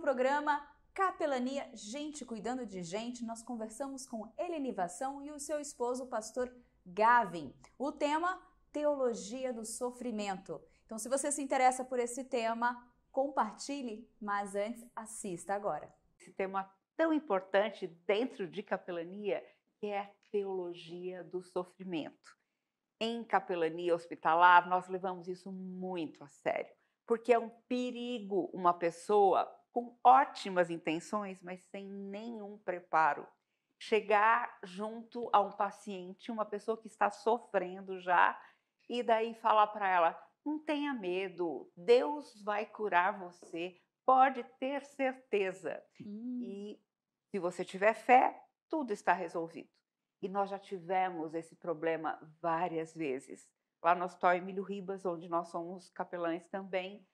programa Capelania Gente Cuidando de Gente, nós conversamos com Elenivação e o seu esposo, o pastor Gavin. O tema Teologia do Sofrimento. Então, se você se interessa por esse tema, compartilhe, mas antes assista agora. Esse tema tão importante dentro de capelania, que é a teologia do sofrimento. Em capelania hospitalar, nós levamos isso muito a sério, porque é um perigo uma pessoa com ótimas intenções, mas sem nenhum preparo. Chegar junto a um paciente, uma pessoa que está sofrendo já, e daí falar para ela: não tenha medo, Deus vai curar você, pode ter certeza. Hum. E se você tiver fé, tudo está resolvido. E nós já tivemos esse problema várias vezes. Lá no Hospital Emílio Ribas, onde nós somos capelães também,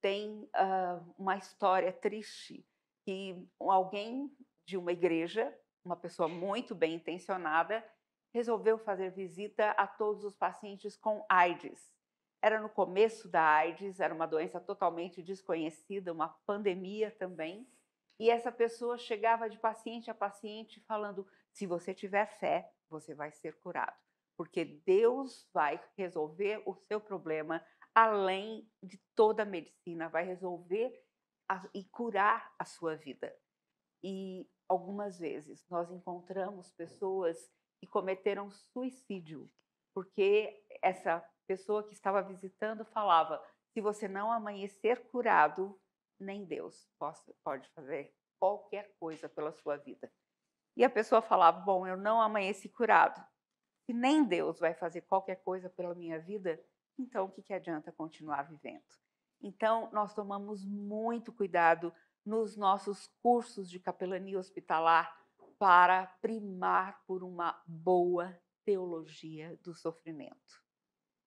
tem uh, uma história triste que alguém de uma igreja, uma pessoa muito bem intencionada, resolveu fazer visita a todos os pacientes com AIDS. Era no começo da AIDS, era uma doença totalmente desconhecida, uma pandemia também. E essa pessoa chegava de paciente a paciente falando: se você tiver fé, você vai ser curado, porque Deus vai resolver o seu problema além de toda a medicina, vai resolver a, e curar a sua vida. E algumas vezes nós encontramos pessoas que cometeram suicídio, porque essa pessoa que estava visitando falava: se você não amanhecer curado, nem Deus pode fazer qualquer coisa pela sua vida. E a pessoa falava: bom, eu não amanheci curado. Se nem Deus vai fazer qualquer coisa pela minha vida, então o que, que adianta continuar vivendo? Então, nós tomamos muito cuidado nos nossos cursos de capelania hospitalar para primar por uma boa teologia do sofrimento.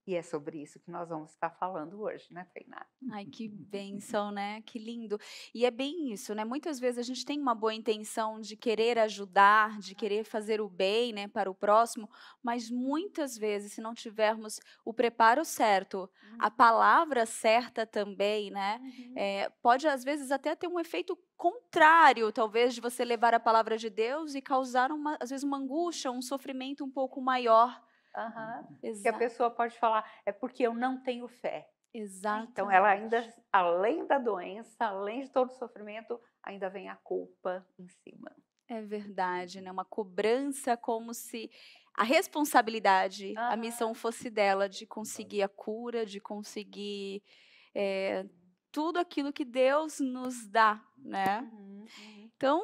E é sobre isso que nós vamos estar falando hoje, né, Tainá? Ai, que bênção, né? Que lindo. E é bem isso, né? Muitas vezes a gente tem uma boa intenção de querer ajudar, de querer fazer o bem, né, para o próximo, mas muitas vezes, se não tivermos o preparo certo, a uhum. palavra certa também, né, é, pode às vezes até ter um efeito contrário, talvez, de você levar a palavra de Deus e causar, uma, às vezes, uma angústia, um sofrimento um pouco maior Uhum, que a pessoa pode falar, é porque eu não tenho fé. Exato. Ah, então, ela ainda, além da doença, além de todo o sofrimento, ainda vem a culpa em cima. É verdade, né? Uhum. Uma cobrança como se a responsabilidade, uhum. a missão fosse dela de conseguir a cura, de conseguir é, tudo aquilo que Deus nos dá, né? Uhum, uhum. então,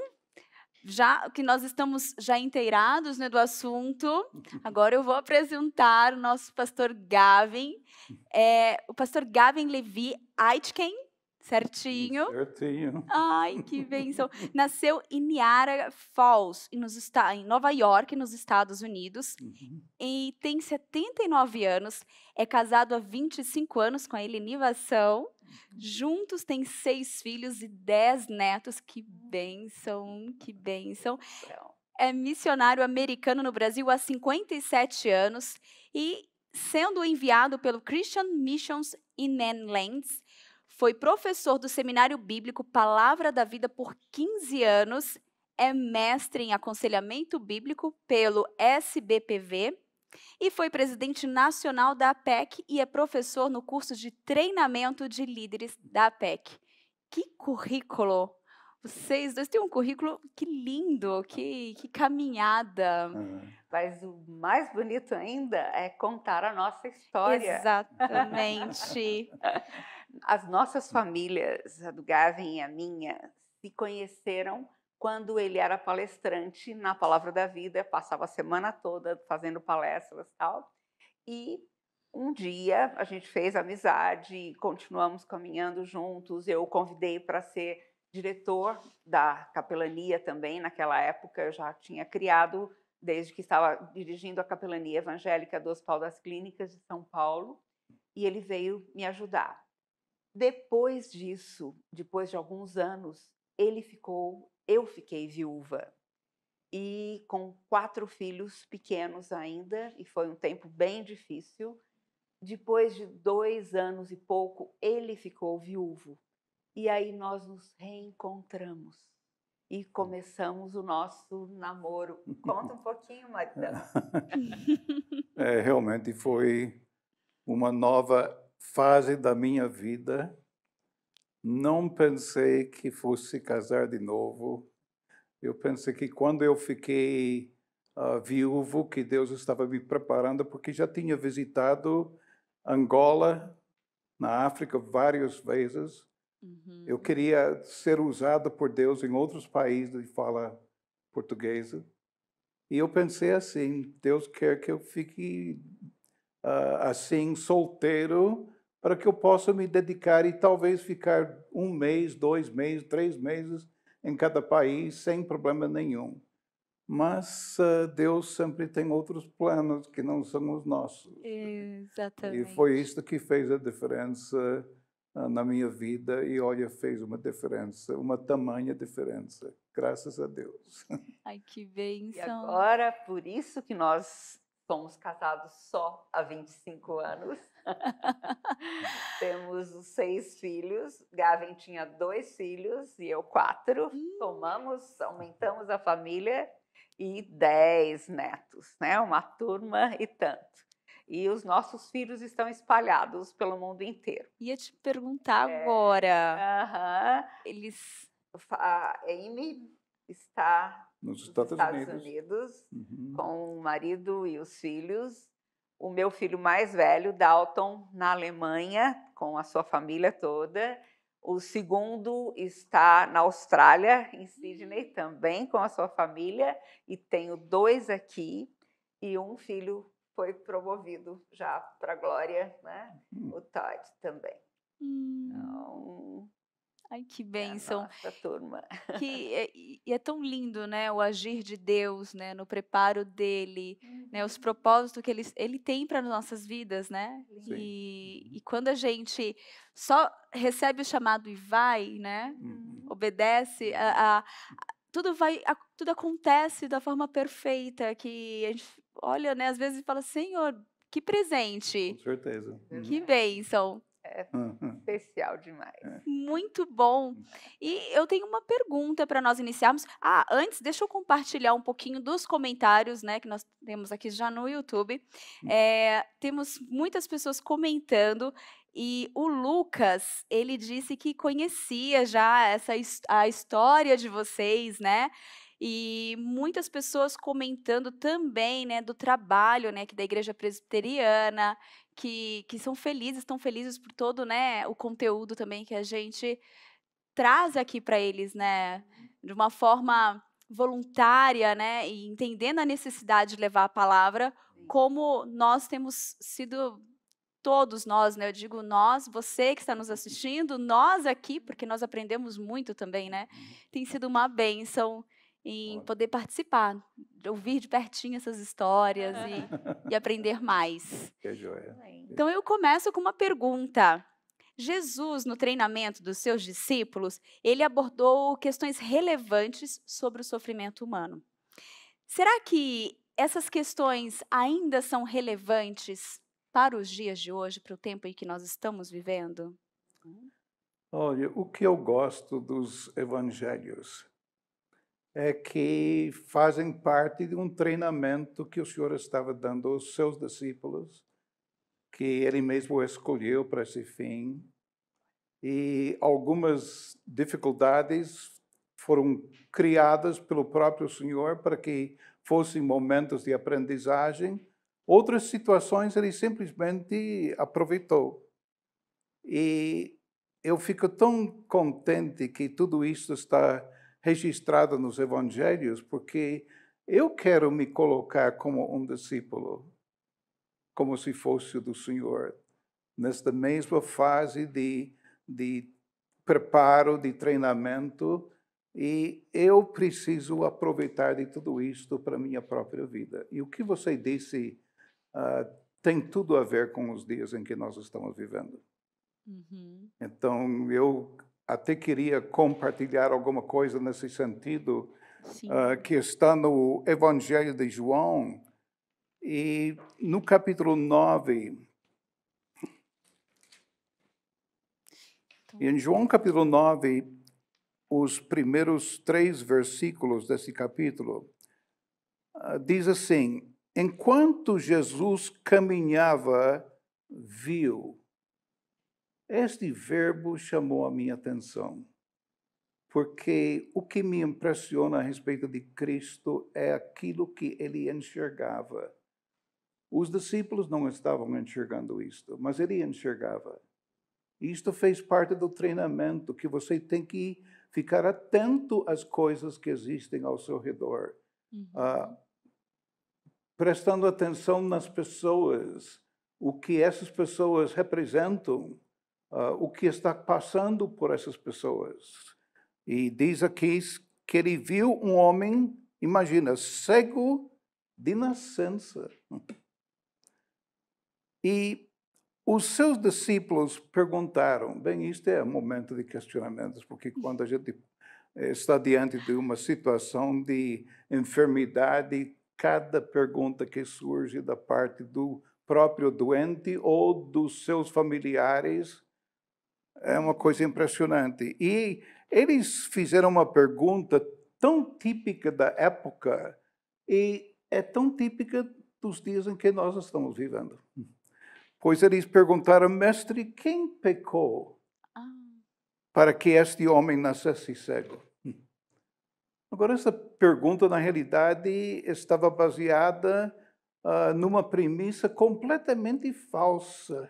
já que nós estamos já inteirados né, do assunto, uhum. agora eu vou apresentar o nosso pastor Gavin. Uhum. É, o pastor Gavin Levi Aitken Certinho. Certinho. Ai, que benção. Nasceu em Niara Falls, nos, em Nova York, nos Estados Unidos. Uhum. E tem 79 anos. É casado há 25 anos com a Eleni uhum. Juntos têm seis filhos e dez netos. Que benção, que benção. É missionário americano no Brasil há 57 anos e sendo enviado pelo Christian Missions in Nanlands foi professor do Seminário Bíblico Palavra da Vida por 15 anos, é mestre em aconselhamento bíblico pelo SBPV e foi presidente nacional da APEC e é professor no curso de treinamento de líderes da APEC. Que currículo! Vocês dois têm um currículo que lindo, que, que caminhada. Uhum. Mas o mais bonito ainda é contar a nossa história. Exatamente. As nossas hum. famílias, a do Gavin e a minha, se conheceram quando ele era palestrante na Palavra da Vida, passava a semana toda fazendo palestras e tal. E um dia a gente fez amizade, continuamos caminhando juntos. Eu o convidei para ser diretor da capelania também. Naquela época eu já tinha criado, desde que estava dirigindo a capelania evangélica do Hospital das Clínicas de São Paulo, e ele veio me ajudar. Depois disso, depois de alguns anos, ele ficou, eu fiquei viúva e com quatro filhos pequenos ainda, e foi um tempo bem difícil. Depois de dois anos e pouco, ele ficou viúvo. E aí nós nos reencontramos e começamos o nosso namoro. Conta um pouquinho, Marta. É, realmente foi uma nova fase da minha vida, não pensei que fosse casar de novo. Eu pensei que quando eu fiquei uh, viúvo, que Deus estava me preparando, porque já tinha visitado Angola, na África, várias vezes. Uhum. Eu queria ser usado por Deus em outros países de fala portuguesa. E eu pensei assim: Deus quer que eu fique uh, assim solteiro para que eu possa me dedicar e talvez ficar um mês, dois meses, três meses em cada país sem problema nenhum. Mas uh, Deus sempre tem outros planos que não são os nossos. Exatamente. E foi isso que fez a diferença uh, na minha vida e olha, fez uma diferença, uma tamanha diferença. Graças a Deus. Ai, que bênção. E agora, por isso que nós Somos casados só há 25 anos. Temos seis filhos. Gavin tinha dois filhos e eu quatro. Tomamos, aumentamos a família e dez netos, né? Uma turma e tanto. E os nossos filhos estão espalhados pelo mundo inteiro. Ia te perguntar é, agora. Uh Eles. A Amy está nos Estados, Estados Unidos, Unidos uhum. com o marido e os filhos. O meu filho mais velho, Dalton, na Alemanha, com a sua família toda. O segundo está na Austrália, em Sydney, hum. também com a sua família. E tenho dois aqui e um filho foi promovido já para a glória, né? Hum. O Todd também. Hum. Então, Ai, que é bênção. É nossa turma. Que, é, e é tão lindo, né? O agir de Deus, né? No preparo dele, uhum. né? Os uhum. propósitos que ele, ele tem para nossas vidas, né? E, e quando a gente só recebe o chamado e vai, né? Uhum. Obedece a, a tudo vai tudo acontece da forma perfeita que a gente olha né às vezes fala senhor que presente com certeza que uhum. bênção é uhum. especial demais. É. Muito bom. E eu tenho uma pergunta para nós iniciarmos. Ah, antes, deixa eu compartilhar um pouquinho dos comentários, né, que nós temos aqui já no YouTube. Hum. É, temos muitas pessoas comentando. E o Lucas, ele disse que conhecia já essa a história de vocês, né? e muitas pessoas comentando também, né, do trabalho, né, que da igreja presbiteriana, que, que são felizes, estão felizes por todo né, o conteúdo também que a gente traz aqui para eles, né? De uma forma voluntária, né? E entendendo a necessidade de levar a palavra, como nós temos sido todos nós, né? Eu digo nós, você que está nos assistindo, nós aqui, porque nós aprendemos muito também, né? Uhum. Tem sido uma bênção em poder participar, ouvir de pertinho essas histórias e, e aprender mais. Que joia. Então eu começo com uma pergunta. Jesus, no treinamento dos seus discípulos, ele abordou questões relevantes sobre o sofrimento humano. Será que essas questões ainda são relevantes para os dias de hoje, para o tempo em que nós estamos vivendo? Hum. Olha, o que eu gosto dos evangelhos é, que fazem parte de um treinamento que o Senhor estava dando aos seus discípulos, que ele mesmo escolheu para esse fim. E algumas dificuldades foram criadas pelo próprio Senhor para que fossem momentos de aprendizagem. Outras situações ele simplesmente aproveitou. E eu fico tão contente que tudo isso está registrada nos evangelhos, porque eu quero me colocar como um discípulo, como se fosse do Senhor, nesta mesma fase de, de preparo, de treinamento, e eu preciso aproveitar de tudo isto para a minha própria vida. E o que você disse uh, tem tudo a ver com os dias em que nós estamos vivendo. Uhum. Então, eu até queria compartilhar alguma coisa nesse sentido, uh, que está no Evangelho de João, e no capítulo 9. Então... Em João capítulo 9, os primeiros três versículos desse capítulo, uh, diz assim: Enquanto Jesus caminhava, viu. Este verbo chamou a minha atenção, porque o que me impressiona a respeito de Cristo é aquilo que ele enxergava. Os discípulos não estavam enxergando isto, mas ele enxergava. Isto fez parte do treinamento que você tem que ficar atento às coisas que existem ao seu redor, uhum. ah, prestando atenção nas pessoas, o que essas pessoas representam, uh, o que está passando por essas pessoas. E diz aqui que ele viu um homem, imagina, cego de nascença. E os seus discípulos perguntaram: bem, isto é um momento de questionamentos, porque quando a gente está diante de uma situação de enfermidade, cada pergunta que surge da parte do próprio doente ou dos seus familiares é uma coisa impressionante. E eles fizeram uma pergunta tão típica da época e é tão típica dos dias em que nós estamos vivendo. Pois eles perguntaram, mestre, quem pecou ah. para que este homem nascesse cego? Agora, essa pergunta, na realidade, estava baseada uh, numa premissa completamente falsa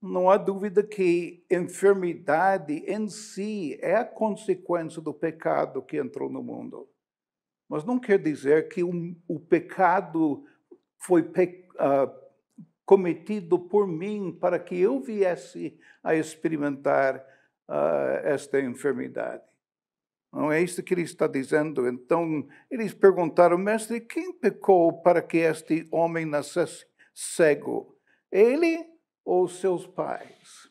não há dúvida que enfermidade em si é a consequência do pecado que entrou no mundo. Mas não quer dizer que o, o pecado foi pe, uh, cometido por mim para que eu viesse a experimentar uh, esta enfermidade. Não é isso que ele está dizendo. Então, eles perguntaram, mestre, quem pecou para que este homem nascesse cego? Ele ou seus pais?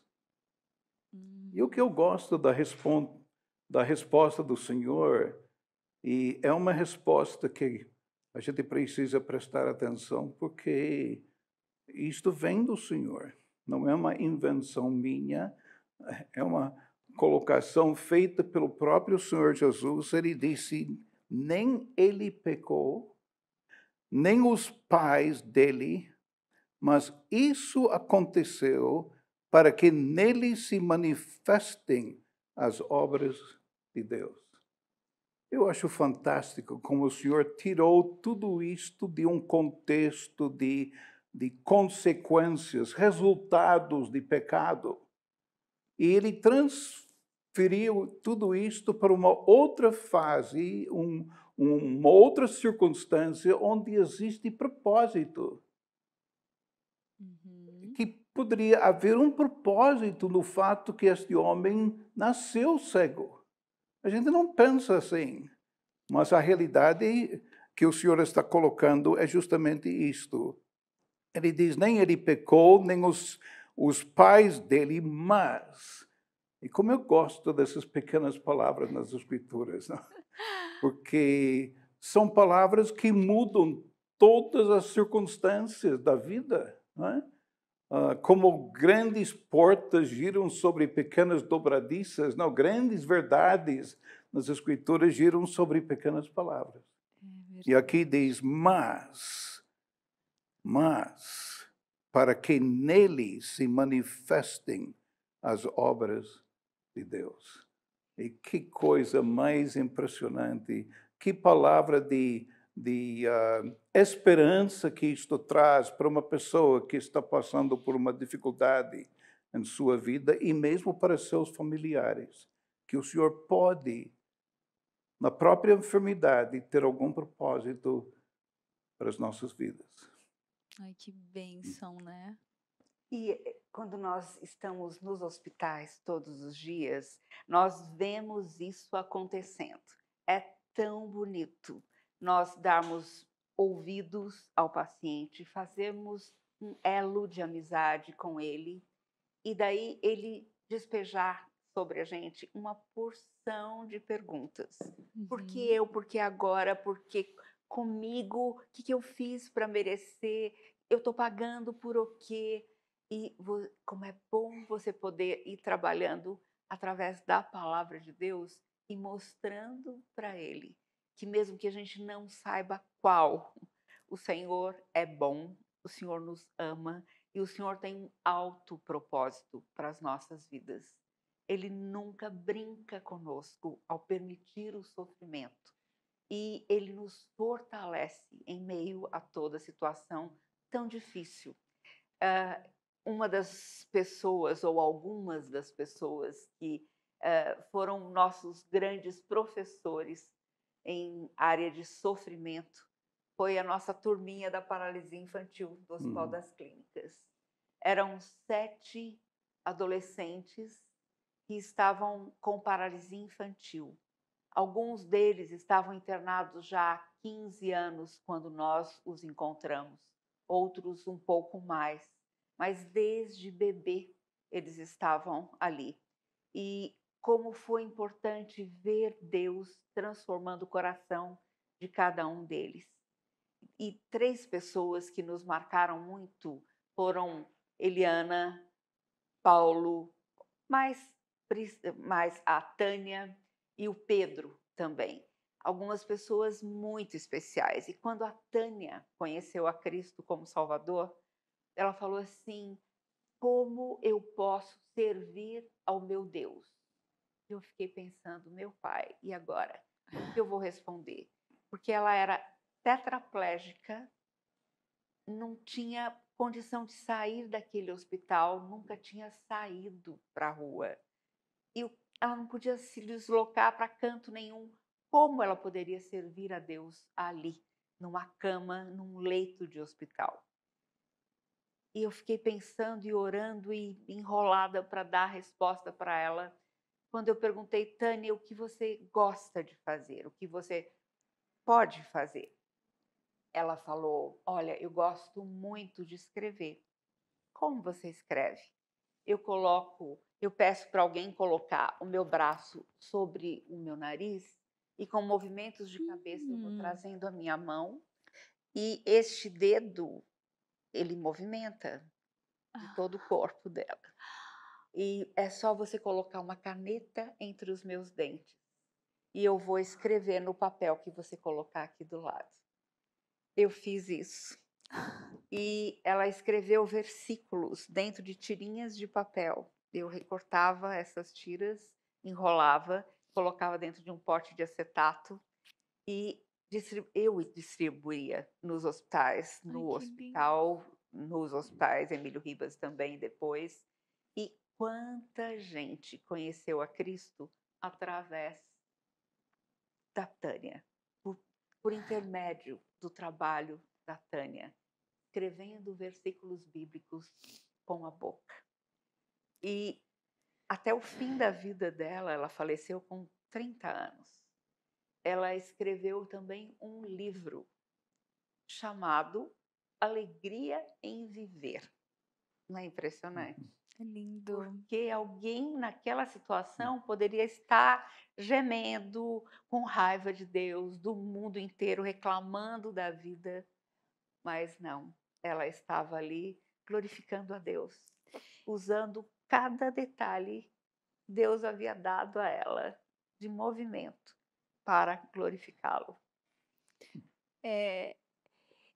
Hum. E o que eu gosto da, da resposta do Senhor, e é uma resposta que a gente precisa prestar atenção, porque isto vem do Senhor, não é uma invenção minha, é uma colocação feita pelo próprio Senhor Jesus. Ele disse: nem ele pecou, nem os pais dele mas isso aconteceu para que nele se manifestem as obras de Deus. Eu acho fantástico como o Senhor tirou tudo isto de um contexto de, de consequências, resultados de pecado. E ele transferiu tudo isto para uma outra fase, um, uma outra circunstância onde existe propósito poderia haver um propósito no fato que este homem nasceu cego. A gente não pensa assim, mas a realidade que o Senhor está colocando é justamente isto. Ele diz: nem ele pecou, nem os, os pais dele, mas. E como eu gosto dessas pequenas palavras nas Escrituras, não? porque são palavras que mudam todas as circunstâncias da vida. Não é? Ah, como grandes portas giram sobre pequenas dobradiças, não, grandes verdades nas Escrituras giram sobre pequenas palavras. É e aqui diz: mas, mas, para que nele se manifestem as obras de Deus. E que coisa mais impressionante, que palavra de de uh, esperança que isto traz para uma pessoa que está passando por uma dificuldade em sua vida e mesmo para seus familiares, que o Senhor pode, na própria enfermidade, ter algum propósito para as nossas vidas. Ai, que bênção, né? E eh, quando nós estamos nos hospitais todos os dias, nós vemos isso acontecendo. É tão bonito nós darmos ouvidos ao paciente, fazermos um elo de amizade com ele e daí ele despejar sobre a gente uma porção de perguntas. Uhum. Por que uhum. eu? Por que agora? Por que comigo? O que, que eu fiz para merecer? Eu estou pagando por o quê? E vou, como é bom você poder ir trabalhando através da palavra de Deus e mostrando para ele que mesmo que a gente não saiba qual, o Senhor é bom, o Senhor nos ama e o Senhor tem um alto propósito para as nossas vidas. Ele nunca brinca conosco ao permitir o sofrimento e ele nos fortalece em meio a toda situação tão difícil. Uh, uma das pessoas, ou algumas das pessoas que uh, foram nossos grandes professores em área de sofrimento foi a nossa turminha da paralisia infantil do Hospital uhum. das Clínicas. Eram sete adolescentes que estavam com paralisia infantil. Alguns deles estavam internados já há 15 anos quando nós os encontramos, outros um pouco mais, mas desde bebê eles estavam ali. E como foi importante ver Deus transformando o coração de cada um deles. E três pessoas que nos marcaram muito foram Eliana, Paulo, mais, mais a Tânia e o Pedro também. Algumas pessoas muito especiais. E quando a Tânia conheceu a Cristo como Salvador, ela falou assim: como eu posso servir ao meu Deus? Eu fiquei pensando, meu pai, e agora? O que eu vou responder? Porque ela era tetraplégica, não tinha condição de sair daquele hospital, nunca tinha saído para a rua. E ela não podia se deslocar para canto nenhum. Como ela poderia servir a Deus ali, numa cama, num leito de hospital? E eu fiquei pensando e orando e enrolada para dar a resposta para ela quando eu perguntei, Tânia, o que você gosta de fazer, o que você pode fazer? Ela falou: Olha, eu gosto muito de escrever. Como você escreve? Eu coloco, eu peço para alguém colocar o meu braço sobre o meu nariz e com movimentos de cabeça eu vou hum. trazendo a minha mão e este dedo ele movimenta de ah. todo o corpo dela e é só você colocar uma caneta entre os meus dentes e eu vou escrever no papel que você colocar aqui do lado. Eu fiz isso. E ela escreveu versículos dentro de tirinhas de papel. Eu recortava essas tiras, enrolava, colocava dentro de um pote de acetato e distribu eu distribuía nos hospitais, no Ai, hospital, lindo. nos hospitais Emílio Ribas também depois quanta gente conheceu a Cristo através da Tânia, por, por intermédio do trabalho da Tânia, escrevendo versículos bíblicos com a boca. E até o fim da vida dela, ela faleceu com 30 anos. Ela escreveu também um livro chamado Alegria em Viver. Não é impressionante? Uhum. É lindo. Porque alguém naquela hum. situação poderia estar gemendo, com raiva de Deus, do mundo inteiro, reclamando da vida. Mas não, ela estava ali glorificando a Deus, usando cada detalhe Deus havia dado a ela de movimento para glorificá-lo. É,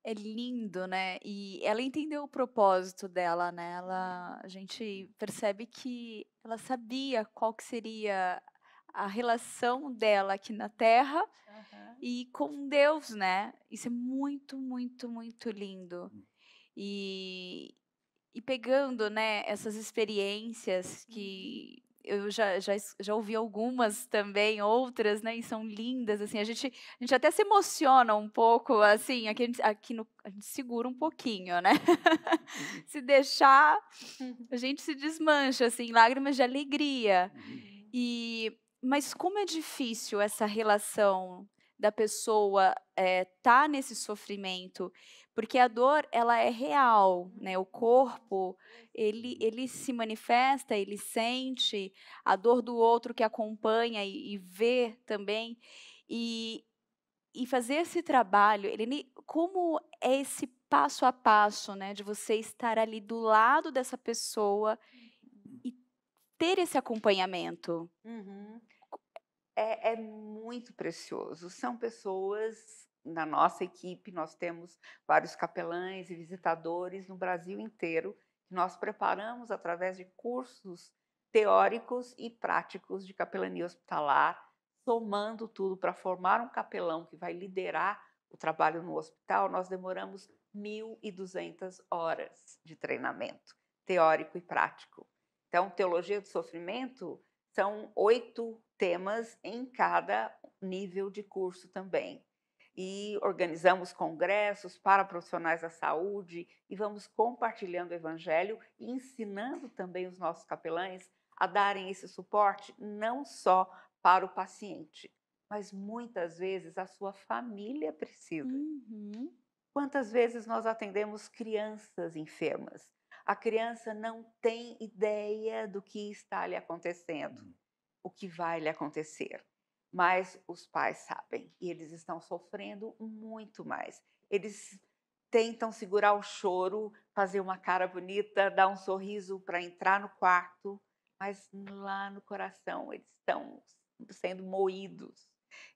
é lindo, né? E ela entendeu o propósito dela, né? Ela, a gente percebe que ela sabia qual que seria a relação dela aqui na Terra uhum. e com Deus, né? Isso é muito, muito, muito lindo. Hum. E, e pegando, né, essas experiências uhum. que eu já, já, já ouvi algumas também, outras, né? E são lindas, assim. A gente, a gente até se emociona um pouco, assim. Aqui, a gente, aqui no, a gente segura um pouquinho, né? Uhum. se deixar, a gente se desmancha, assim. Lágrimas de alegria. Uhum. E, mas como é difícil essa relação da pessoa estar eh, é, tá nesse sofrimento porque a dor ela é real, né? O corpo ele uhum. ele se manifesta, ele sente a dor do outro que acompanha e, e vê também e e fazer esse trabalho, ele como é esse passo a passo, né, de você estar ali do lado dessa pessoa uhum. e ter esse acompanhamento. Uhum. É, é, muito precioso. São pessoas na nossa equipe, nós temos vários capelães e visitadores no Brasil inteiro, que nós preparamos através de cursos teóricos e práticos de capelania hospitalar, somando tudo para formar um capelão que vai liderar o trabalho no hospital, nós demoramos 1.200 horas de treinamento teórico e prático. Então, teologia do sofrimento são oito temas em cada nível de curso também e organizamos congressos para profissionais da saúde e vamos compartilhando o evangelho e ensinando também os nossos capelães a darem esse suporte não só para o paciente, mas muitas vezes a sua família precisa. Uhum. Quantas vezes nós atendemos crianças enfermas? A criança não tem ideia do que está lhe acontecendo, uhum. o que vai lhe acontecer mas os pais sabem e eles estão sofrendo muito mais. Eles tentam segurar o choro, fazer uma cara bonita, dar um sorriso para entrar no quarto, mas lá no coração eles estão sendo moídos.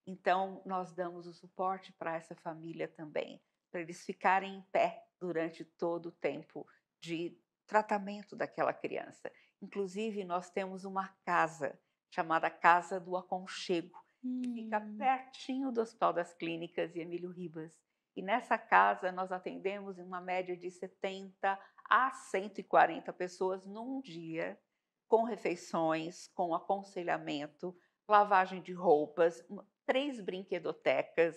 Então, nós damos o suporte para essa família também, para eles ficarem em pé durante todo o tempo de tratamento daquela criança. Inclusive, nós temos uma casa chamada Casa do Aconchego, que fica hum. pertinho do Hospital das Clínicas e Emílio Ribas. E nessa casa nós atendemos em uma média de 70 a 140 pessoas num dia, com refeições, com aconselhamento, lavagem de roupas, três brinquedotecas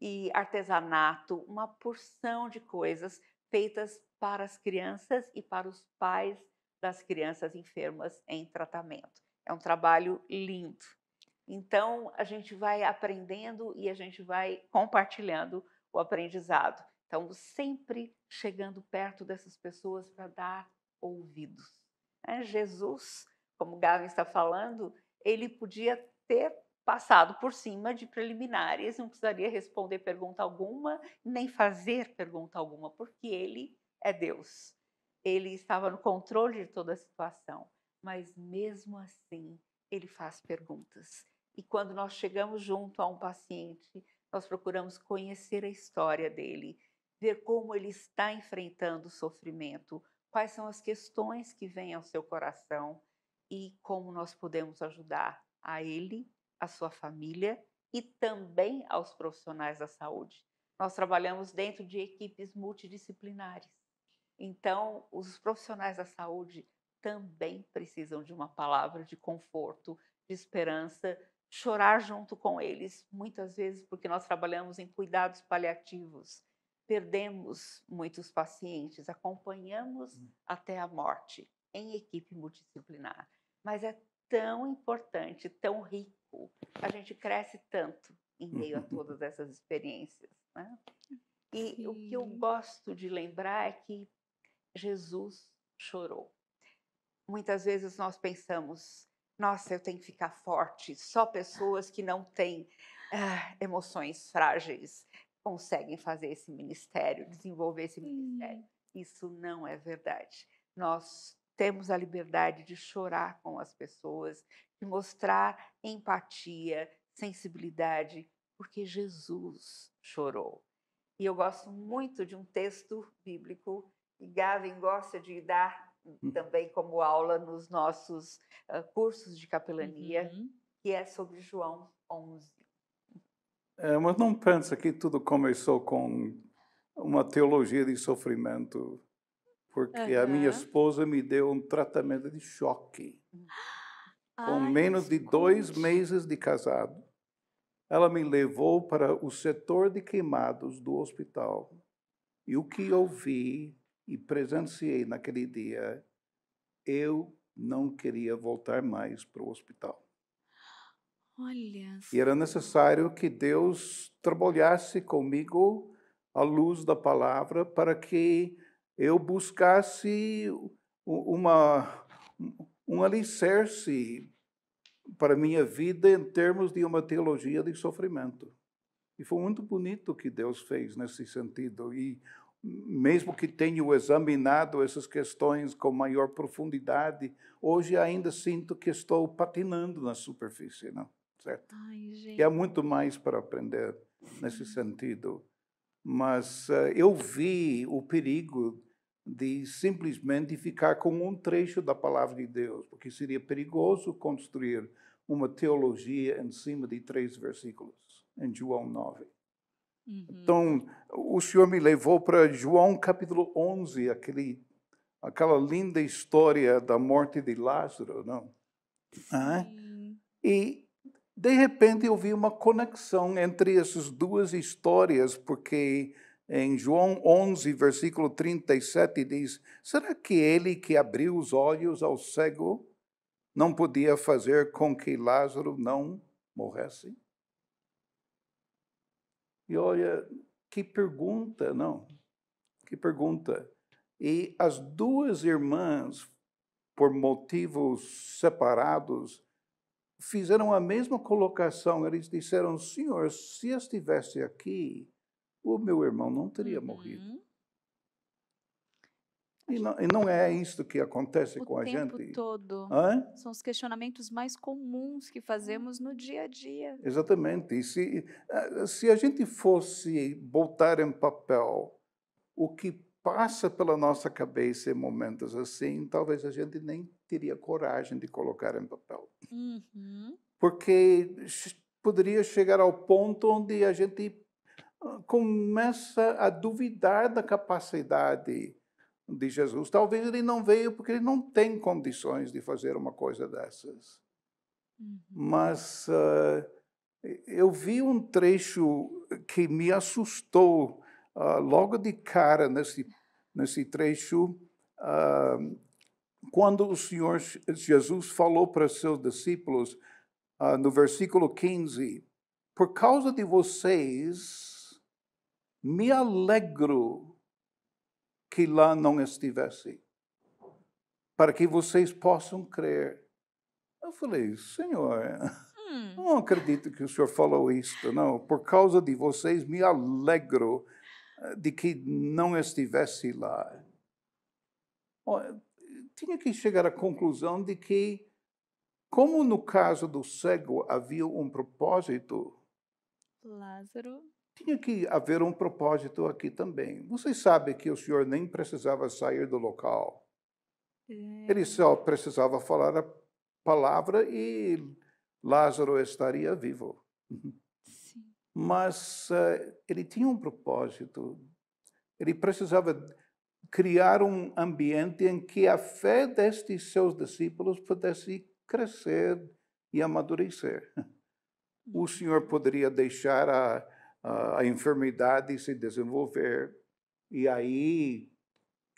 e artesanato, uma porção de coisas feitas para as crianças e para os pais das crianças enfermas em tratamento. É um trabalho lindo. Então, a gente vai aprendendo e a gente vai compartilhando o aprendizado. Então, sempre chegando perto dessas pessoas para dar ouvidos. É, Jesus, como Gavin está falando, ele podia ter passado por cima de preliminares, não precisaria responder pergunta alguma, nem fazer pergunta alguma, porque ele é Deus. Ele estava no controle de toda a situação, mas mesmo assim ele faz perguntas. E quando nós chegamos junto a um paciente, nós procuramos conhecer a história dele, ver como ele está enfrentando o sofrimento, quais são as questões que vêm ao seu coração e como nós podemos ajudar a ele, a sua família e também aos profissionais da saúde. Nós trabalhamos dentro de equipes multidisciplinares. Então, os profissionais da saúde também precisam de uma palavra de conforto, de esperança, chorar junto com eles, muitas vezes porque nós trabalhamos em cuidados paliativos, perdemos muitos pacientes, acompanhamos hum. até a morte em equipe multidisciplinar. Mas é tão importante, tão rico, a gente cresce tanto em meio a todas essas experiências. Né? E Sim. o que eu gosto de lembrar é que Jesus chorou. Muitas vezes nós pensamos, nossa, eu tenho que ficar forte. Só pessoas que não têm ah, emoções frágeis conseguem fazer esse ministério, desenvolver esse ministério. Hum. Isso não é verdade. Nós temos a liberdade de chorar com as pessoas, de mostrar empatia, sensibilidade, porque Jesus chorou. E eu gosto muito de um texto bíblico, e Gavin gosta de dar Uhum. também como aula nos nossos uh, cursos de capelania, uhum. que é sobre João 11. É, mas não pensa que tudo começou com uma teologia de sofrimento, porque uhum. a minha esposa me deu um tratamento de choque. Hum. Ai, com menos de dois meses de casado, ela me levou para o setor de queimados do hospital. E o que eu vi e presenciei naquele dia, eu não queria voltar mais para o hospital. Olha. E era necessário que Deus trabalhasse comigo à luz da palavra para que eu buscasse uma um alicerce para minha vida em termos de uma teologia de sofrimento. E foi muito bonito o que Deus fez nesse sentido. E mesmo que tenha examinado essas questões com maior profundidade, hoje ainda sinto que estou patinando na superfície, não? Certo? Ai, e há muito mais para aprender Sim. nesse sentido. Mas uh, eu vi o perigo de simplesmente ficar com um trecho da palavra de Deus, porque seria perigoso construir uma teologia em cima de três versículos, em João 9. Uhum. Então, o Senhor me levou para João capítulo 11, aquele, aquela linda história da morte de Lázaro, não? Ah, e, de repente, eu vi uma conexão entre essas duas histórias, porque em João 11, versículo 37, diz: Será que ele que abriu os olhos ao cego não podia fazer com que Lázaro não morresse? E olha, que pergunta, não, que pergunta. E as duas irmãs, por motivos separados, fizeram a mesma colocação. Eles disseram: Senhor, se eu estivesse aqui, o meu irmão não teria uhum. morrido. E não, e não, é isso que acontece o com a gente. O tempo todo. Hã? São os questionamentos mais comuns que fazemos no dia a dia. Exatamente. E se, eh, se a gente fosse botar em papel o que passa pela nossa cabeça em momentos assim, talvez a gente nem teria coragem de colocar em papel. Uhum. Porque poderia chegar ao ponto onde a gente ah, começa a duvidar da capacidade de Jesus. Talvez ele não veio porque ele não tem condições de fazer uma coisa dessas. Uhum. Mas uh, eu vi um trecho que me assustou uh, logo de cara nesse, nesse trecho, uh, quando o Senhor Jesus falou para seus discípulos, no versículo 15: Por causa de vocês, me alegro que lá não estivesse, para que vocês possam crer. Eu falei, Senhor, hum. não acredito que o Senhor falou isto, não. Por causa de vocês, me alegro eh, de que não estivesse lá. tinha que chegar à conclusão de que, como no caso do cego havia um propósito, Lázaro tinha que haver um propósito aqui também. Vocês sabem que o senhor nem precisava sair do local. Ele é. só precisava falar a palavra e Lázaro estaria vivo. Sim. Mas uh, ele tinha um propósito. Ele precisava criar um ambiente em que a fé destes seus discípulos pudesse crescer e amadurecer. O uhum. Senhor poderia deixar a a enfermidade se desenvolver e aí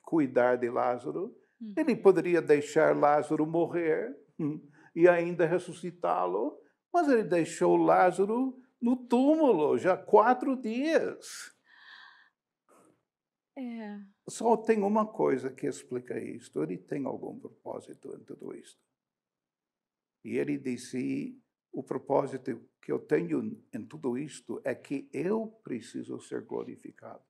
cuidar de Lázaro. Uhum. Ele poderia deixar Lázaro morrer hum, e ainda ressuscitá-lo, mas ele deixou Lázaro no túmulo já quatro dias. É. Só tem uma coisa que explica isto. Ele tem algum propósito em tudo isto. E ele disse: o propósito que eu tenho em tudo isto é que eu preciso ser glorificado.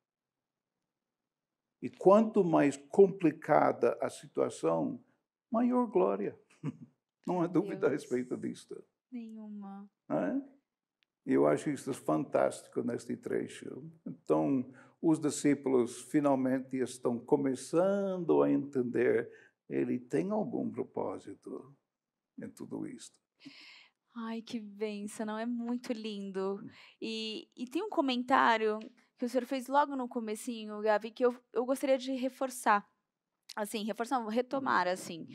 E quanto mais complicada a situação, maior glória. Não há dúvida Deus. a respeito disto. Nenhuma. É? Eu acho isso fantástico neste trecho. Então, os discípulos finalmente estão começando a entender ele tem algum propósito em tudo isto. Ai, que benção, não é muito lindo. E, e tem um comentário que o senhor fez logo no comecinho, Gavi, que eu, eu gostaria de reforçar. Assim, reforçar, retomar, assim.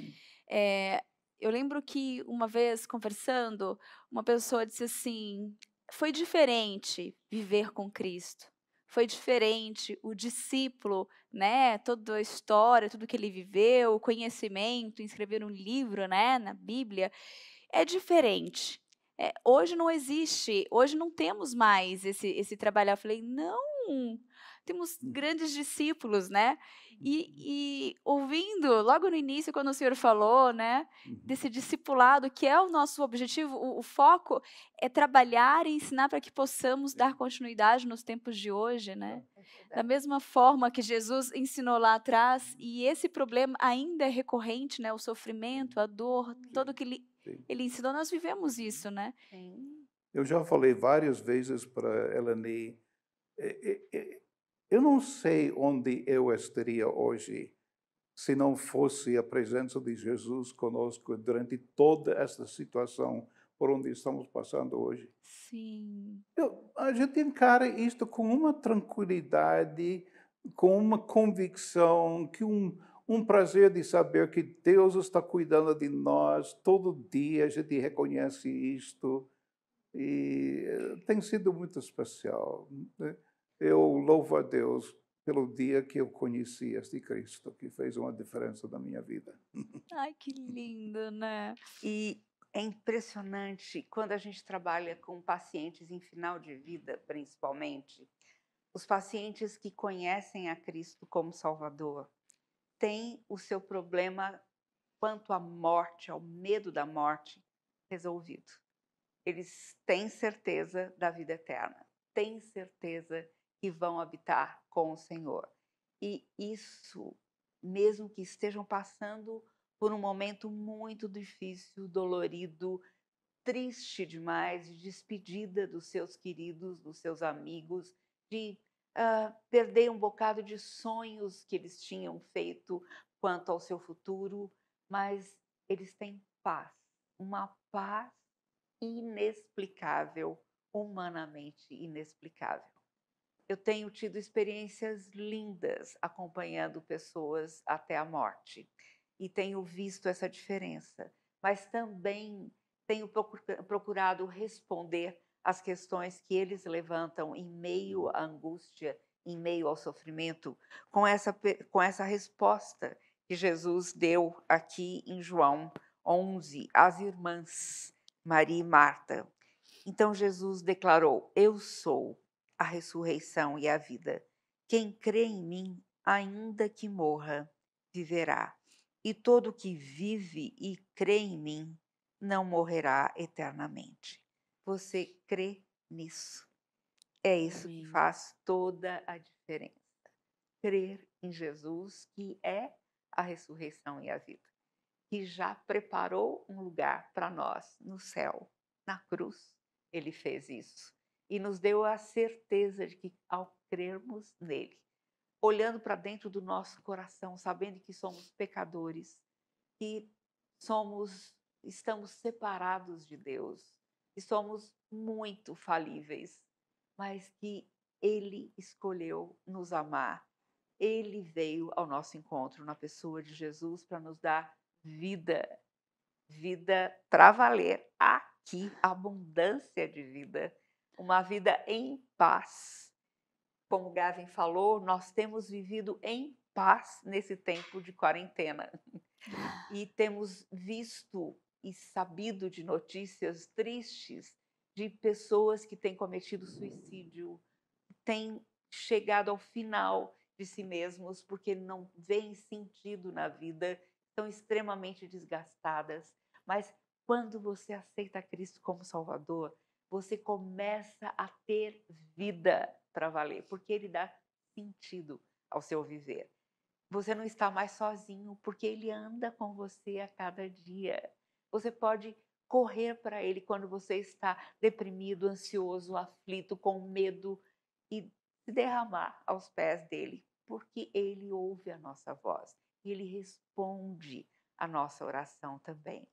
É, eu lembro que uma vez conversando, uma pessoa disse assim: foi diferente viver com Cristo. Foi diferente o discípulo, né? Toda a história, tudo que ele viveu, o conhecimento, escrever um livro, né, na Bíblia é diferente. É, hoje não existe, hoje não temos mais esse, esse trabalhar. Eu falei, não, temos hum. grandes discípulos, né? E, uhum. e, ouvindo logo no início, quando o senhor falou, né, desse uhum. discipulado, que é o nosso objetivo, o, o foco é trabalhar e ensinar para que possamos dar uhum. continuidade nos tempos de hoje, né? É da mesma forma que Jesus ensinou lá atrás, e esse problema ainda é recorrente, né? O sofrimento, a dor, todo aquele ele ensinou, nós vivemos isso, né? Sim. Eu já falei várias vezes para Eleni, é, é, é, eu não sei onde eu estaria hoje se não fosse a presença de Jesus conosco durante toda esta situação por onde estamos passando hoje. Sim. Eu, a gente encara isto com uma tranquilidade, com uma convicção que um, um prazer de saber que Deus está cuidando de nós todo dia, a gente reconhece isto e eh, tem sido muito especial. Né? Eu louvo a Deus pelo dia que eu conheci este Cristo, que fez uma diferença na minha vida. Ai, que lindo, né? E é impressionante quando a gente trabalha com pacientes em final de vida, principalmente, os pacientes que conhecem a Cristo como Salvador tem o seu problema quanto à morte, ao medo da morte, resolvido. Eles têm certeza da vida eterna, têm certeza que vão habitar com o Senhor. E isso, mesmo que estejam passando por um momento muito difícil, dolorido, triste demais, de despedida dos seus queridos, dos seus amigos, de uh, perder um bocado de sonhos que eles tinham feito quanto ao seu futuro, mas eles têm paz, uma paz inexplicável, humanamente inexplicável. Eu tenho tido experiências lindas acompanhando pessoas até a morte e tenho visto essa diferença, mas também tenho procurado responder as questões que eles levantam em meio à angústia, em meio ao sofrimento, com essa, com essa resposta que Jesus deu aqui em João 11 às irmãs Maria e Marta. Então Jesus declarou: Eu sou a ressurreição e a vida. Quem crê em mim, ainda que morra, viverá. E todo que vive e crê em mim não morrerá eternamente você crê nisso. É isso Amém. que faz toda a diferença. Crer em Jesus, que é a ressurreição e a vida, que já preparou um lugar para nós no céu, na cruz. Ele fez isso e nos deu a certeza de que, ao crermos nele, olhando para dentro do nosso coração, sabendo que somos pecadores, que somos, estamos separados de Deus, que somos muito falíveis, mas que Ele escolheu nos amar. Ele veio ao nosso encontro na pessoa de Jesus para nos dar vida, vida para valer aqui, abundância de vida, uma vida em paz. Como Gavin falou, nós temos vivido em paz nesse tempo de quarentena e temos visto e sabido de notícias tristes de pessoas que têm cometido suicídio, têm chegado ao final de si mesmos porque não veem sentido na vida, estão extremamente desgastadas. Mas quando você aceita Cristo como Salvador, você começa a ter vida para valer, porque Ele dá sentido ao seu viver. Você não está mais sozinho, porque Ele anda com você a cada dia. Você pode correr para Ele quando você está deprimido, ansioso, aflito, com medo e se derramar aos pés dele, porque Ele ouve a nossa voz e Ele responde a nossa oração também.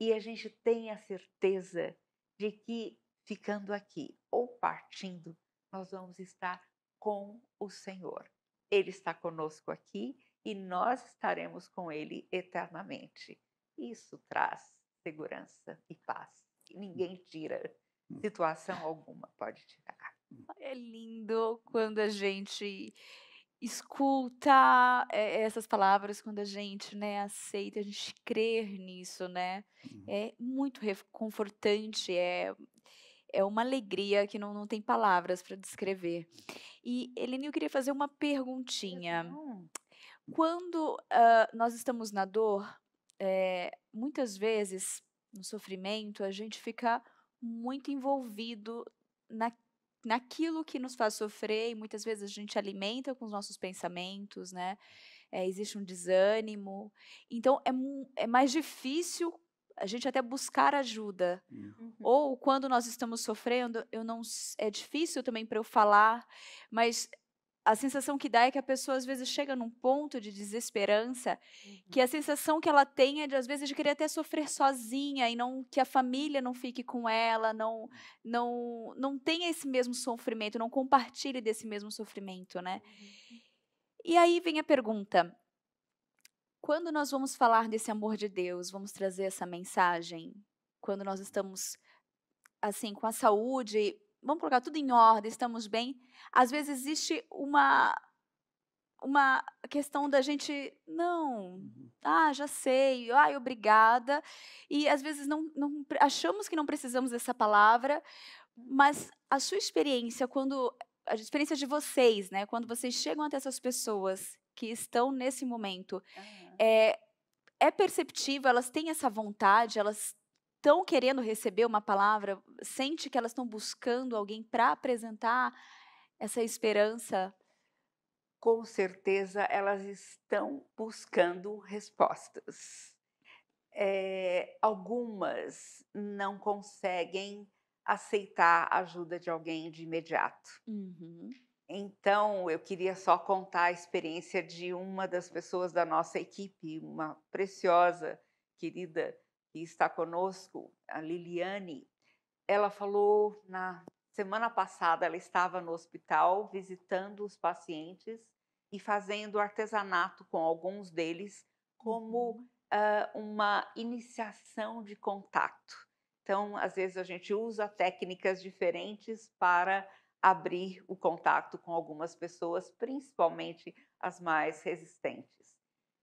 E a gente tem a certeza de que ficando aqui ou partindo, nós vamos estar com o Senhor. Ele está conosco aqui e nós estaremos com Ele eternamente. Isso traz segurança e paz. E hum. ninguém tira hum. situação alguma, pode tirar. É lindo quando a gente escuta eh, essas palavras quando a gente né aceita a gente crer nisso né uhum. é muito reconfortante, é é uma alegria que não, não tem palavras para descrever e Eleni, eu queria fazer uma perguntinha quando uh, nós estamos na dor é, muitas vezes no sofrimento a gente fica muito envolvido na, naquilo que nos faz sofrer e muitas vezes a gente alimenta com os nossos pensamentos, né? É, existe um desânimo. Então é, é mais difícil a gente até buscar ajuda. Hum. Uhum. Ou quando nós estamos sofrendo, eu não é difícil também para eu falar, mas a sensação que dá é que a pessoa às vezes chega num ponto de desesperança, que uhum. a sensação que ela tem é de às vezes de querer até sofrer sozinha e não que a família não fique com ela, não uhum. não não tenha esse mesmo sofrimento, não compartilhe desse mesmo sofrimento, né? Uhum. E aí vem a pergunta: quando nós vamos falar desse amor de Deus, vamos trazer essa mensagem quando nós estamos assim com a saúde vamos colocar tudo em ordem, estamos bem. Às vezes existe uma uma questão da gente não, uhum. ah, já sei, ai, obrigada. E às vezes não, não achamos que não precisamos dessa palavra, mas a sua experiência quando a experiência de vocês, né, quando vocês chegam até essas pessoas que estão nesse momento, uhum. é é perceptível, elas têm essa vontade, elas estão querendo receber uma palavra, sente que elas estão buscando alguém para apresentar essa esperança? Com certeza elas estão buscando respostas. É, algumas não conseguem aceitar a ajuda de alguém de imediato. Uhum. Então, eu queria só contar a experiência de uma das pessoas da nossa equipe, uma preciosa, querida que está conosco, a Liliane, ela falou na semana passada, ela estava no hospital visitando os pacientes e fazendo artesanato com alguns deles, como uh, uma iniciação de contato. Então, às vezes, a gente usa técnicas diferentes para abrir o contato com algumas pessoas, principalmente as mais resistentes.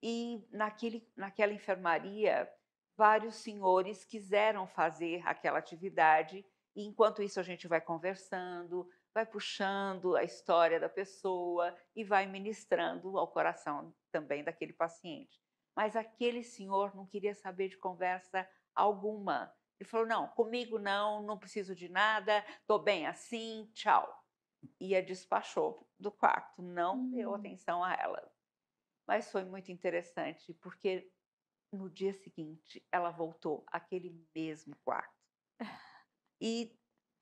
E naquele, naquela enfermaria, vários senhores quiseram fazer aquela atividade, e enquanto isso a gente vai conversando, vai puxando a história da pessoa e vai ministrando ao coração também daquele paciente. Mas aquele senhor não queria saber de conversa alguma. Ele falou: não, comigo não, não preciso de nada, estou bem assim, tchau. E a despachou do quarto, não hum. deu atenção a ela. Mas foi muito interessante, porque no dia seguinte, ela voltou àquele mesmo quarto e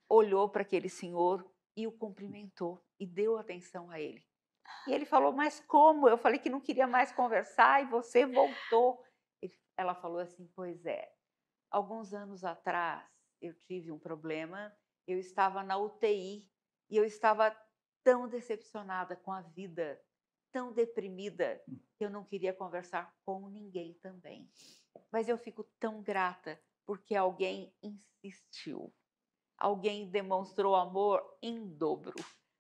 olhou para aquele senhor e o cumprimentou e deu atenção a ele. E ele falou: Mas como? Eu falei que não queria mais conversar e você voltou. Ela falou assim: Pois é, alguns anos atrás eu tive um problema, eu estava na UTI e eu estava tão decepcionada com a vida tão deprimida que eu não queria conversar com ninguém também. Mas eu fico tão grata porque alguém insistiu. Alguém demonstrou amor em dobro.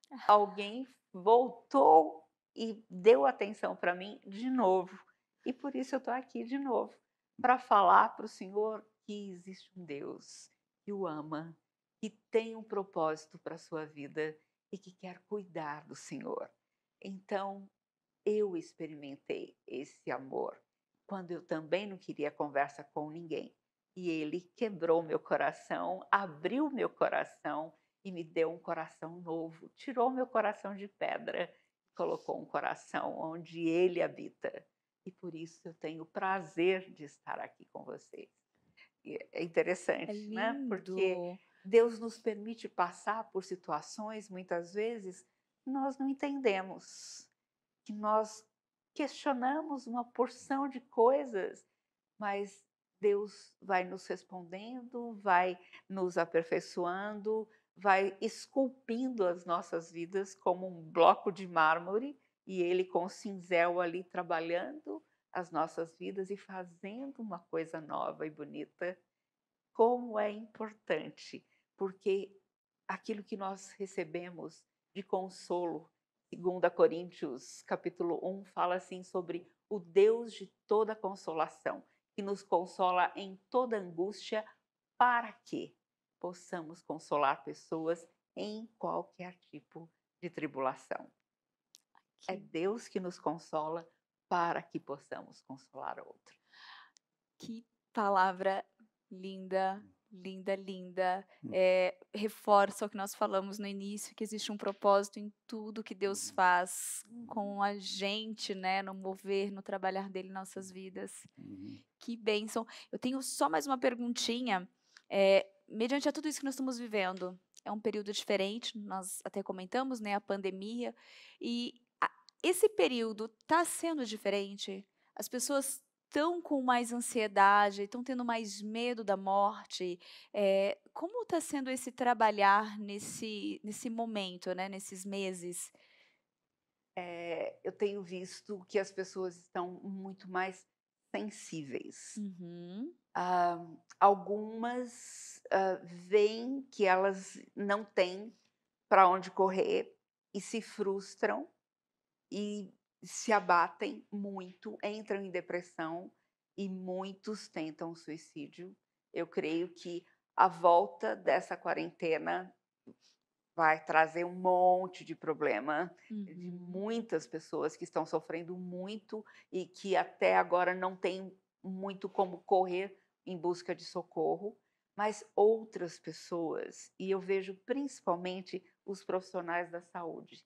Alguém voltou e deu atenção para mim de novo. E por isso eu estou aqui de novo para falar para o Senhor que existe um Deus que o ama, que tem um propósito para a sua vida e que quer cuidar do Senhor. Então, eu experimentei esse amor quando eu também não queria conversa com ninguém. E ele quebrou meu coração, abriu meu coração e me deu um coração novo, tirou meu coração de pedra e colocou um coração onde ele habita. E por isso eu tenho o prazer de estar aqui com vocês. É, é interessante, é né? Porque Deus nos permite passar por situações muitas vezes nós não entendemos que nós questionamos uma porção de coisas, mas Deus vai nos respondendo, vai nos aperfeiçoando, vai esculpindo as nossas vidas como um bloco de mármore e ele com o cinzel ali trabalhando as nossas vidas e fazendo uma coisa nova e bonita. Como é importante, porque aquilo que nós recebemos de consolo, 2 Coríntios, capítulo 1, fala assim sobre o Deus de toda consolação, que nos consola em toda angústia, para que possamos consolar pessoas em qualquer tipo de tribulação. Aqui. É Deus que nos consola para que possamos consolar outro. Que palavra linda, Linda, linda. É, reforça o que nós falamos no início, que existe um propósito em tudo que Deus uhum. faz com a gente, né? No mover, no trabalhar dele em nossas vidas. Uhum. Que bênção. Eu tenho só mais uma perguntinha. É, mediante a tudo isso que nós estamos vivendo, é um período diferente, nós até comentamos, né? A pandemia. E a, esse período está sendo diferente? As pessoas estão com mais ansiedade, estão tendo mais medo da morte. É, como está sendo esse trabalhar nesse, nesse momento, né, nesses meses? É, eu tenho visto que as pessoas estão muito mais sensíveis. Uhum. Uh, algumas uh, veem que elas não têm para onde correr e se frustram e se abatem muito, entram em depressão e muitos tentam suicídio. Eu creio que a volta dessa quarentena vai trazer um monte de problema uhum. de muitas pessoas que estão sofrendo muito e que até agora não tem muito como correr em busca de socorro, mas outras pessoas, e eu vejo principalmente os profissionais da saúde,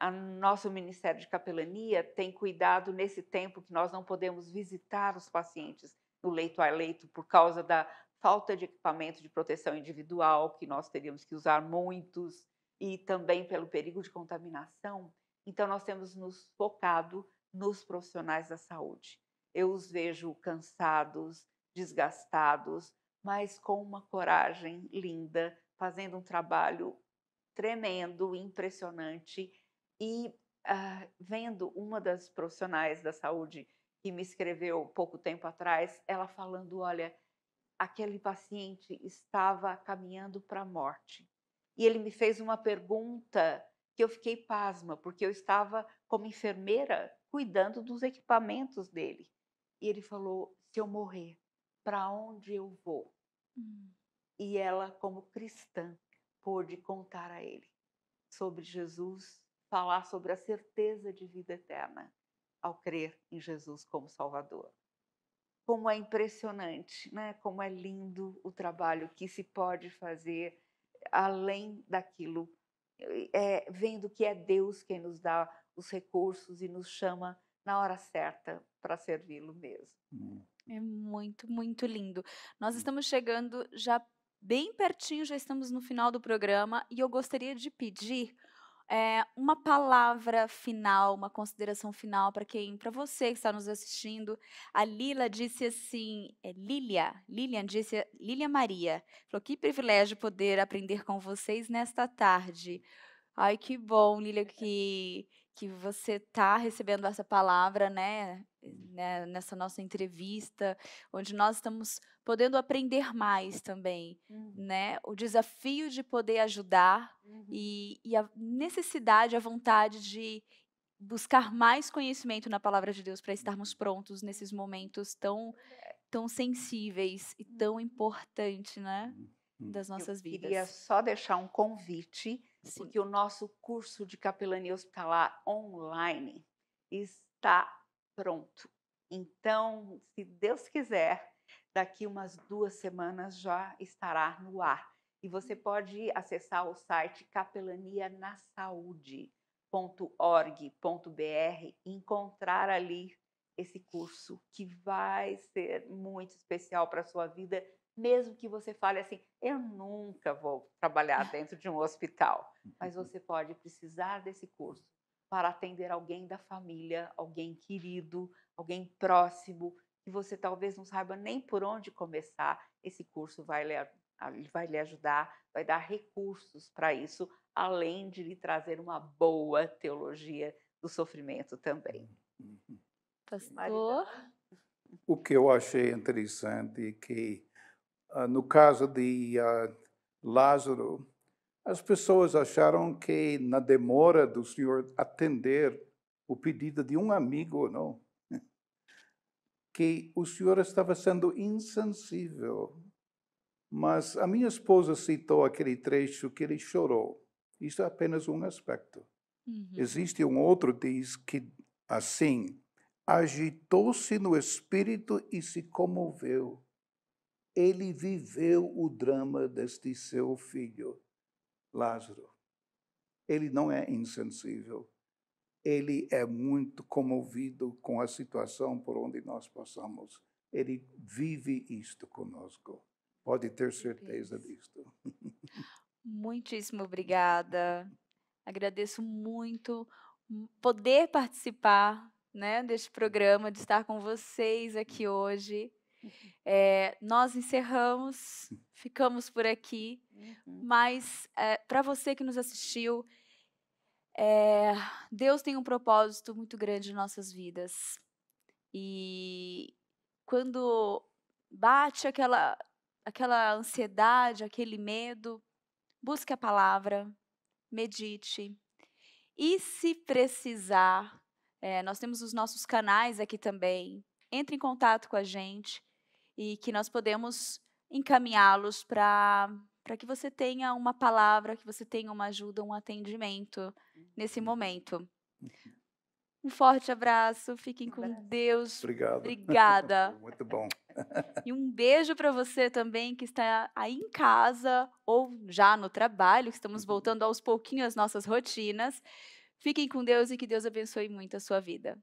a nosso Ministério de Capelania tem cuidado nesse tempo que nós não podemos visitar os pacientes no leito a leito por causa da falta de equipamento de proteção individual, que nós teríamos que usar muitos, e também pelo perigo de contaminação. Então, nós temos nos focado nos profissionais da saúde. Eu os vejo cansados, desgastados, mas com uma coragem linda, fazendo um trabalho tremendo, impressionante e uh, vendo uma das profissionais da saúde que me escreveu pouco tempo atrás, ela falando, olha, aquele paciente estava caminhando para a morte. E ele me fez uma pergunta que eu fiquei pasma, porque eu estava como enfermeira cuidando dos equipamentos dele. E ele falou: se eu morrer, para onde eu vou? Hum. E ela, como cristã, pôde contar a ele sobre Jesus, falar sobre a certeza de vida eterna ao crer em Jesus como Salvador. Como é impressionante, né? Como é lindo o trabalho que se pode fazer além daquilo, é, vendo que é Deus quem nos dá os recursos e nos chama na hora certa para servi-lo mesmo. Hum. É muito, muito lindo. Nós hum. estamos chegando já bem pertinho, já estamos no final do programa e eu gostaria de pedir é, uma palavra final, uma consideração final para quem, para você que está nos assistindo. A Lila disse assim, é Lilia, Lilian disse, Lilia Maria, falou que privilégio poder aprender com vocês nesta tarde. Ai, que bom, Lilia, que que você está recebendo essa palavra, né, né, nessa nossa entrevista, onde nós estamos podendo aprender mais também, uhum. né, o desafio de poder ajudar uhum. e, e, a necessidade, a vontade de buscar mais conhecimento na palavra de Deus para estarmos uhum. prontos nesses momentos tão tão sensíveis e tão uhum. importante, né, uhum. das nossas Eu vidas. Queria só deixar um convite Sim. porque o nosso curso de capelania hospitalar online está pronto. Então, se Deus quiser, daqui umas duas semanas já estará no ar. E você hum. pode acessar o site capelanianasaude.org.br e encontrar ali esse curso que vai ser muito especial para a sua vida mesmo que você fale assim, eu nunca vou trabalhar dentro de um hospital, mas uhum. você pode precisar desse curso para atender alguém da família, alguém querido, alguém próximo, que você talvez não saiba nem por onde começar. Esse curso vai lhe, vai lhe ajudar, vai dar recursos para isso, além de lhe trazer uma boa teologia do sofrimento também. Uhum. Uhum. Pastor? O que eu achei interessante é que ah, no caso de Lázaro, as pessoas acharam que na demora do Senhor atender o pedido de um amigo, não, que o Senhor estava sendo insensível. Mas a minha esposa citou aquele trecho que ele chorou. Isso é apenas um aspecto. Uhum. Existe um outro diz que assim agitou-se no espírito e se comoveu ele viveu o drama deste seu filho, Lázaro. Ele não é insensível. Ele é muito comovido com a situação por onde nós passamos. Ele vive isto conosco. Pode ter certeza disto. Muitíssimo obrigada. Agradeço muito poder participar né, deste programa, de estar com vocês aqui hoje. É, nós encerramos, hum. ficamos por aqui, uhum. mas é, eh, para você que nos assistiu, é, Deus tem um propósito muito grande em nossas vidas. E quando bate aquela, aquela ansiedade, aquele medo, busque a palavra, medite. E se precisar, nós temos os nossos canais aqui também. Entre em contato com a gente e que nós podemos encaminhá-los para para que você tenha uma palavra, que você tenha uma ajuda, um atendimento nesse uhum. momento. Uhum. Um forte abraço, fiquem com Deus. Obrigado. Obrigada. Muito bom. E um beijo para você também que está aí em casa ou já no trabalho, que estamos uhum. voltando aos pouquinhos às nossas rotinas. Fiquem com Deus e que Deus abençoe muito a sua vida.